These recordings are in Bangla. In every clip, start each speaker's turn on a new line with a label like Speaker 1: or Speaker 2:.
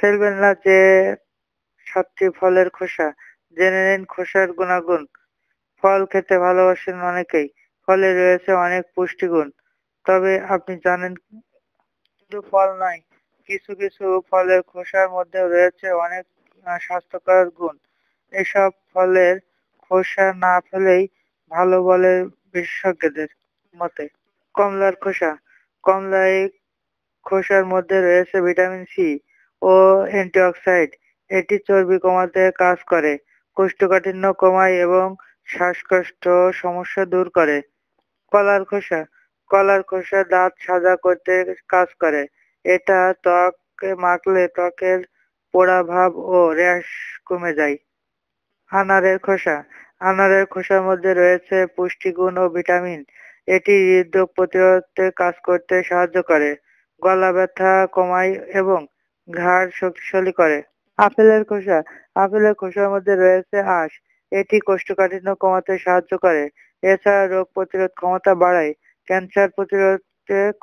Speaker 1: ফেলবেন না যে সাতটি ফলের খোসা জেনে নিন খোসার গুণাগুণ ফল খেতে ভালোবাসেন অনেকেই ফলে রয়েছে অনেক পুষ্টিগুণ তবে আপনি জানেন শুধু ফল নয় কিছু কিছু ফলের খোসার মধ্যে রয়েছে অনেক স্বাস্থ্যকর গুণ এসব ফলের খোসা না ফেলেই ভালো বলে বিশেষজ্ঞদের মতে কমলার খোসা কমলায় খোসার মধ্যে রয়েছে ভিটামিন সি ও অ্যান্টিঅক্সিডেন্ট এটি চর্বি কমাতে কাজ করে কোষ্ঠকাঠিন্য কমায় এবং শ্বাসকষ্ট সমস্যা দূর করে কলার খোসা কলার খোসা দাঁত সাদা করতে কাজ করে এটা ত্বক মাখলে ত্বকের পোড়া ভাব ও র্যাশ কমে যায় আনারের খোসা আনারের খোসার মধ্যে রয়েছে পুষ্টিগুণ ও ভিটামিন এটি হৃদরোগ প্রতিরোধে কাজ করতে সাহায্য করে গলা ব্যথা কমায় এবং ঘাড় শক্তিশালী করে আপেলের খোসা আপেলের খোসার মধ্যে রয়েছে আঁশ এটি কোষ্ঠকাঠিন্য কমাতে সাহায্য করে এছাড়া রোগ প্রতিরোধ ক্ষমতা বাড়ায় ক্যান্সার প্রতিরোধ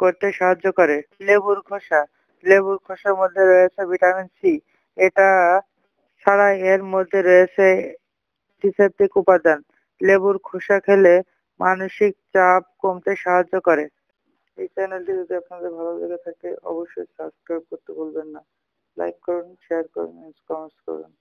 Speaker 1: করতে সাহায্য করে লেবুর খোসা লেবুর খোসার মধ্যে রয়েছে ভিটামিন সি এটা ছাড়া এর মধ্যে রয়েছে ডিসেপ্টিক উপাদান লেবুর খোসা খেলে মানসিক চাপ কমতে সাহায্য করে এই চ্যানেলটি যদি আপনাদের ভালো লেগে থাকে অবশ্যই সাবস্ক্রাইব করতে ভুলবেন না like current, share current, and comments